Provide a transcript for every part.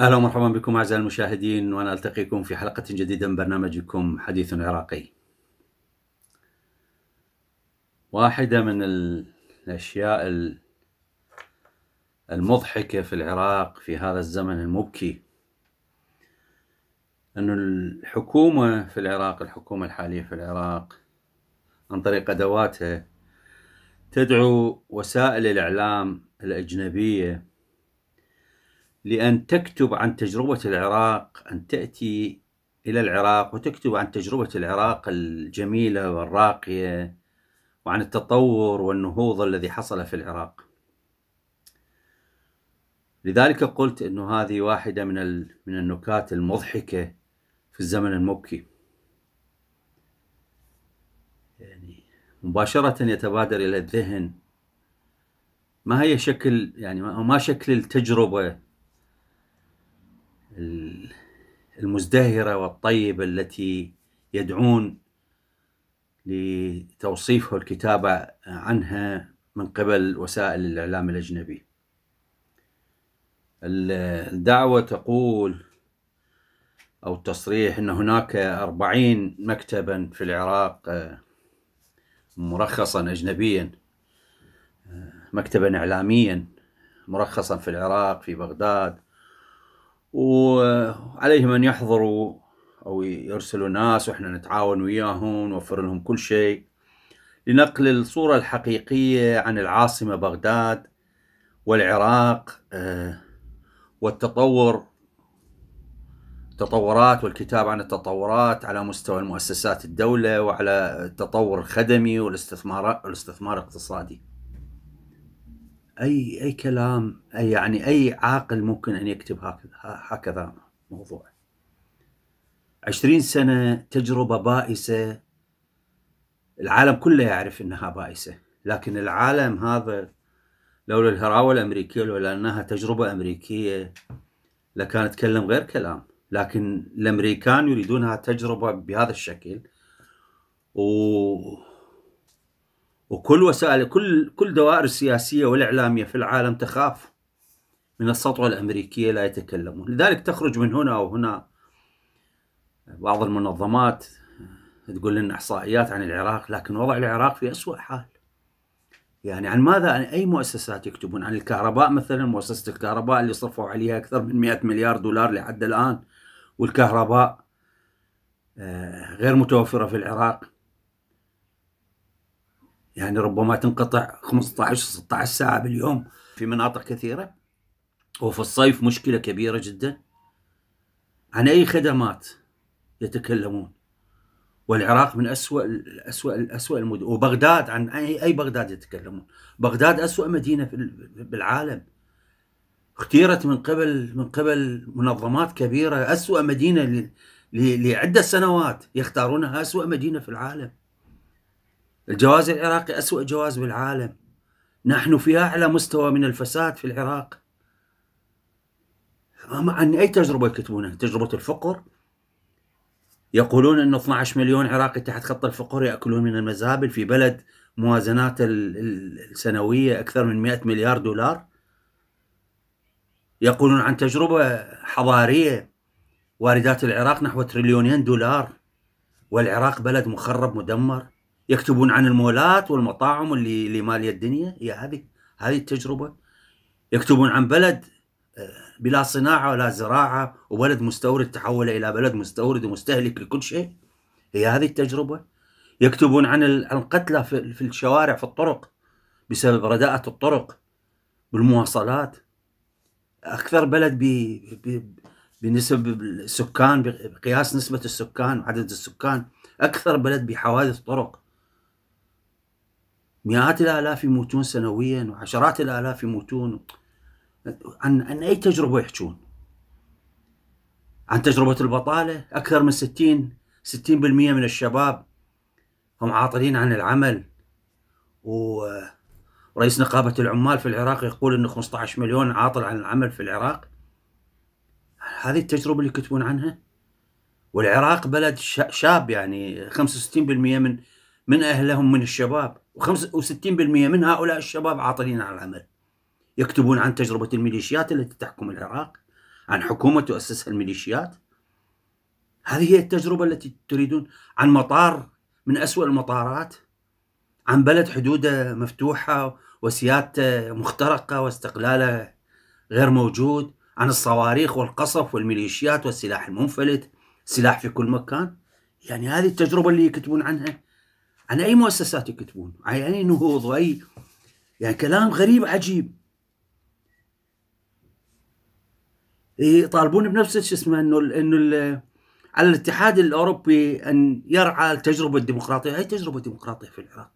اهلا ومرحبا بكم اعزائي المشاهدين وانا التقيكم في حلقه جديده من برنامجكم حديث عراقي. واحده من الاشياء المضحكة في العراق في هذا الزمن المبكي أن الحكومة في العراق الحكومة الحالية في العراق عن طريق أدواتها تدعو وسائل الإعلام الأجنبية لأن تكتب عن تجربة العراق أن تأتي إلى العراق وتكتب عن تجربة العراق الجميلة والراقية وعن التطور والنهوض الذي حصل في العراق لذلك قلت انه هذه واحده من من النكات المضحكه في الزمن المبكي يعني مباشره يتبادر الى الذهن ما هي شكل يعني ما شكل التجربه المزدهره والطيبه التي يدعون لتوصيفه الكتابه عنها من قبل وسائل الاعلام الاجنبي الدعوة تقول أو التصريح أن هناك أربعين مكتبا في العراق آه، مرخصا أجنبيا آه، مكتبا إعلاميا مرخصا في العراق في بغداد وعليهم أن يحضروا أو يرسلوا ناس وإحنا نتعاون وياهم نوفر لهم كل شيء لنقل الصورة الحقيقية عن العاصمة بغداد والعراق آه، والتطور التطورات والكتاب عن التطورات على مستوى المؤسسات الدولة وعلى التطور الخدمي والاستثمار الاستثمار الاقتصادي أي أي كلام أي يعني أي عاقل ممكن أن يكتب هكذا هكذا موضوع عشرين سنة تجربة بائسة العالم كله يعرف أنها بائسة لكن العالم هذا لولا الهراوة الأمريكية لولا أنها تجربة أمريكية لكان أتكلم غير كلام لكن الأمريكان يريدونها تجربة بهذا الشكل و... وكل وسائل كل كل دوائر السياسية والإعلامية في العالم تخاف من السطوة الأمريكية لا يتكلمون لذلك تخرج من هنا وهنا بعض المنظمات تقول لنا إحصائيات عن العراق لكن وضع العراق في أسوأ حال يعني عن ماذا عن اي مؤسسات يكتبون عن الكهرباء مثلا مؤسسه الكهرباء اللي صرفوا عليها اكثر من 100 مليار دولار لحد الان والكهرباء آه، غير متوفره في العراق يعني ربما تنقطع 15 16 ساعه باليوم في مناطق كثيره وفي الصيف مشكله كبيره جدا عن اي خدمات يتكلمون والعراق من أسوأ أسوأ أسوأ المدن وبغداد عن أي أي بغداد يتكلمون بغداد أسوأ مدينة بالعالم اختيرت من قبل من قبل منظمات كبيرة أسوأ مدينة لعدة سنوات يختارونها أسوأ مدينة في العالم الجواز العراقي أسوأ جواز بالعالم نحن في أعلى مستوى من الفساد في العراق عن أي تجربة يكتبونها تجربة الفقر يقولون أن 12 مليون عراقي تحت خط الفقر يأكلون من المزابل في بلد موازنات السنوية أكثر من 100 مليار دولار يقولون عن تجربة حضارية واردات العراق نحو تريليونين دولار والعراق بلد مخرب مدمر يكتبون عن المولات والمطاعم اللي اللي ماليه الدنيا يا هذه هذه التجربه يكتبون عن بلد بلا صناعة ولا زراعة وبلد مستورد تحول إلى بلد مستورد ومستهلك لكل شيء هي هذه التجربة يكتبون عن القتلى في الشوارع في الطرق بسبب رداءة الطرق والمواصلات أكثر بلد بنسب السكان بقياس نسبة السكان وعدد السكان أكثر بلد بحوادث طرق مئات الآلاف يموتون سنويا وعشرات الآلاف يموتون عن عن اي تجربه يحجون؟ عن تجربه البطاله اكثر من 60 60% من الشباب هم عاطلين عن العمل ورئيس نقابه العمال في العراق يقول انه 15 مليون عاطل عن العمل في العراق هذه التجربه اللي يكتبون عنها والعراق بلد شاب يعني 65% من من اهلهم من الشباب و65% من هؤلاء الشباب عاطلين عن العمل يكتبون عن تجربة الميليشيات التي تحكم العراق عن حكومة تؤسسها الميليشيات هذه هي التجربة التي تريدون عن مطار من أسوأ المطارات عن بلد حدوده مفتوحة وسيادته مخترقة واستقلاله غير موجود عن الصواريخ والقصف والميليشيات والسلاح المنفلت سلاح في كل مكان يعني هذه التجربة اللي يكتبون عنها عن أي مؤسسات يكتبون عن يعني أي نهوض وأي يعني كلام غريب عجيب إيه، يطالبون بنفس شو اسمه انه انه على الاتحاد الاوروبي ان يرعى التجربه الديمقراطيه، اي تجربه ديمقراطيه في العراق؟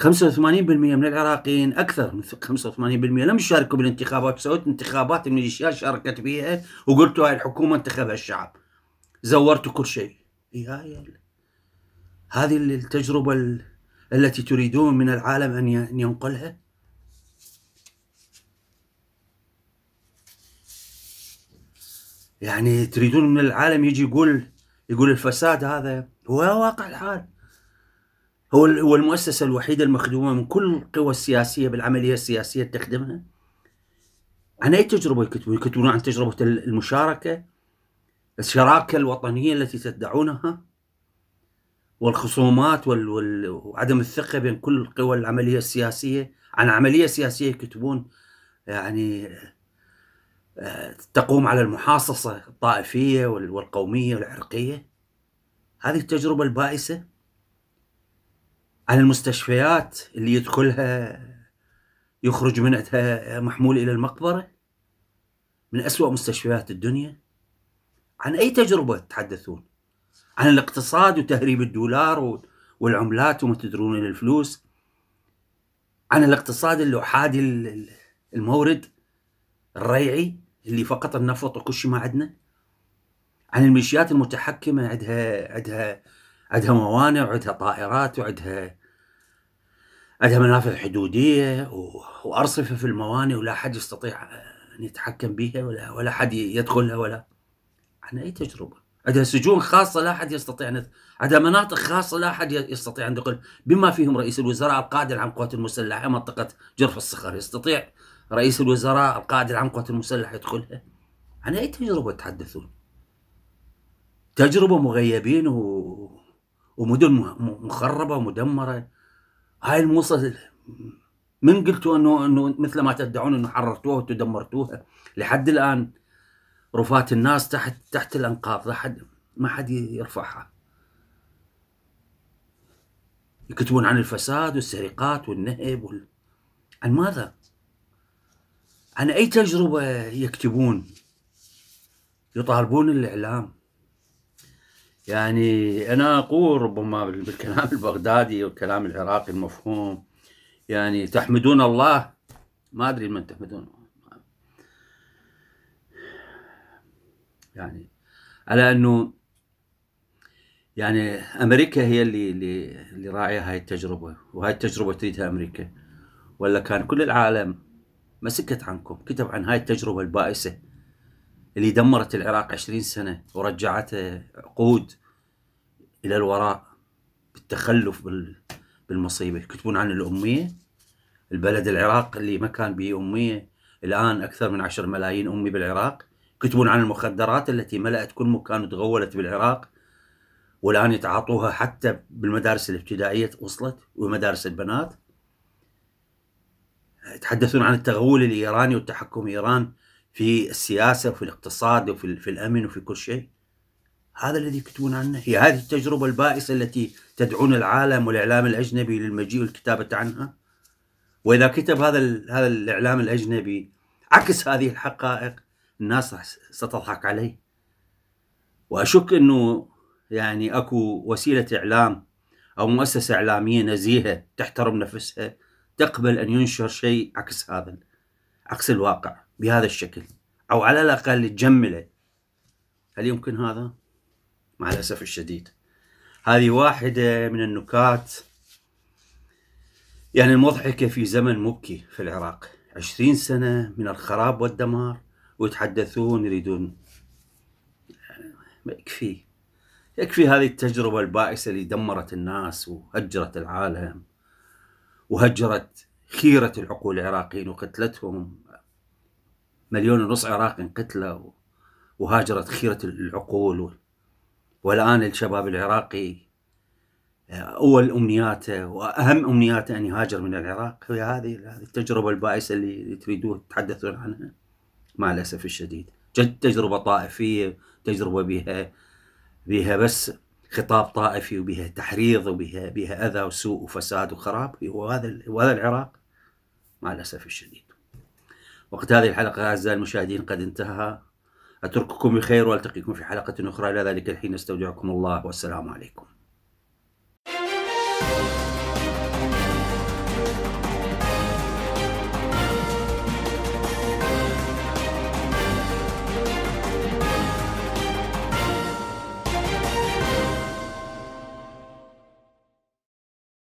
85% من العراقيين اكثر من 85% لم يشاركوا بالانتخابات، سويت انتخابات الميليشيات شاركت فيها وقلتوا هاي الحكومه انتخبها الشعب. زورتوا كل شيء. يا إيه، هاي هذه التجربه التي تريدون من العالم ان ينقلها؟ يعني تريدون من العالم يجي يقول يقول الفساد هذا هو واقع الحال هو هو المؤسسه الوحيده المخدومه من كل القوى السياسيه بالعمليه السياسيه تخدمها عن اي تجربه يكتبون؟ يكتبون عن تجربه المشاركه الشراكه الوطنيه التي تدعونها والخصومات وال... وال... وعدم الثقه بين كل القوى العمليه السياسيه عن عمليه سياسيه يكتبون يعني تقوم على المحاصصة الطائفية والقومية والعرقية هذه التجربة البائسة على المستشفيات اللي يدخلها يخرج منها محمول إلى المقبرة من أسوأ مستشفيات الدنيا عن أي تجربة تتحدثون عن الاقتصاد وتهريب الدولار والعملات وما تدرون الفلوس عن الاقتصاد الأحادي المورد الريعي اللي فقط النفط وكل شيء ما عندنا عن الميليشيات المتحكمه عندها عندها عندها موانع وعندها طائرات وعندها عندها منافذ حدوديه وارصفه في الموانئ ولا حد يستطيع ان يتحكم بها ولا ولا حد يدخلها ولا عن اي تجربه عندها سجون خاصه لا حد يستطيع ان عندها مناطق خاصه لا حد يستطيع ان يدخل بما فيهم رئيس الوزراء القائد العام قوات المسلحه منطقه جرف الصخر يستطيع رئيس الوزراء القائد العام قوات المسلحة يدخلها عن أي تجربة تحدثون تجربة مغيبين و... ومدن مخربة ومدمرة هاي الموصل من قلتوا انه انه مثل ما تدعون انه حررتوها وتدمرتوها لحد الان رفات الناس تحت تحت الانقاض لا حد ما حد يرفعها يكتبون عن الفساد والسرقات والنهب وال... عن ماذا؟ عن أي تجربة يكتبون يطالبون الإعلام يعني أنا أقول ربما بالكلام البغدادي والكلام العراقي المفهوم يعني تحمدون الله ما أدري من تحمدون يعني على أنه يعني امريكا هي اللي اللي اللي راعيه هاي التجربه وهاي التجربه تريدها امريكا ولا كان كل العالم ما سكت عنكم كتب عن هاي التجربة البائسة اللي دمرت العراق عشرين سنة ورجعته عقود إلى الوراء بالتخلف بالمصيبة يكتبون عن الأمية البلد العراق اللي ما كان به أمية الآن أكثر من عشر ملايين أمي بالعراق يكتبون عن المخدرات التي ملأت كل مكان وتغولت بالعراق والآن يتعاطوها حتى بالمدارس الابتدائية وصلت ومدارس البنات يتحدثون عن التغول الايراني والتحكم ايران في السياسه وفي الاقتصاد وفي في الامن وفي كل شيء هذا الذي يكتبون عنه هي هذه التجربه البائسه التي تدعون العالم والاعلام الاجنبي للمجيء والكتابه عنها واذا كتب هذا هذا الاعلام الاجنبي عكس هذه الحقائق الناس ستضحك عليه واشك انه يعني اكو وسيله اعلام او مؤسسه اعلاميه نزيهه تحترم نفسها تقبل أن ينشر شيء عكس هذا عكس الواقع بهذا الشكل أو على الأقل تجمله هل يمكن هذا؟ مع الأسف الشديد هذه واحدة من النكات يعني المضحكة في زمن مبكي في العراق عشرين سنة من الخراب والدمار ويتحدثون يريدون ما يكفي يكفي هذه التجربة البائسة اللي دمرت الناس وهجرت العالم وهجرت خيرة العقول العراقيين وقتلتهم مليون ونص عراقي انقتلوا وهاجرت خيرة العقول والآن الشباب العراقي آه، أول أمنياته وأهم أمنياته أن يهاجر من العراق هي هذه التجربة البائسة اللي تريدون تتحدثون عنها مع الأسف الشديد تجربة طائفية تجربة بها بها بس خطاب طائفي وبها تحريض وبها بها اذى وسوء وفساد وخراب وهذا وهذا العراق مع الاسف الشديد. وقت هذه الحلقه اعزائي المشاهدين قد انتهى اترككم بخير والتقيكم في حلقه اخرى الى ذلك الحين استودعكم الله والسلام عليكم.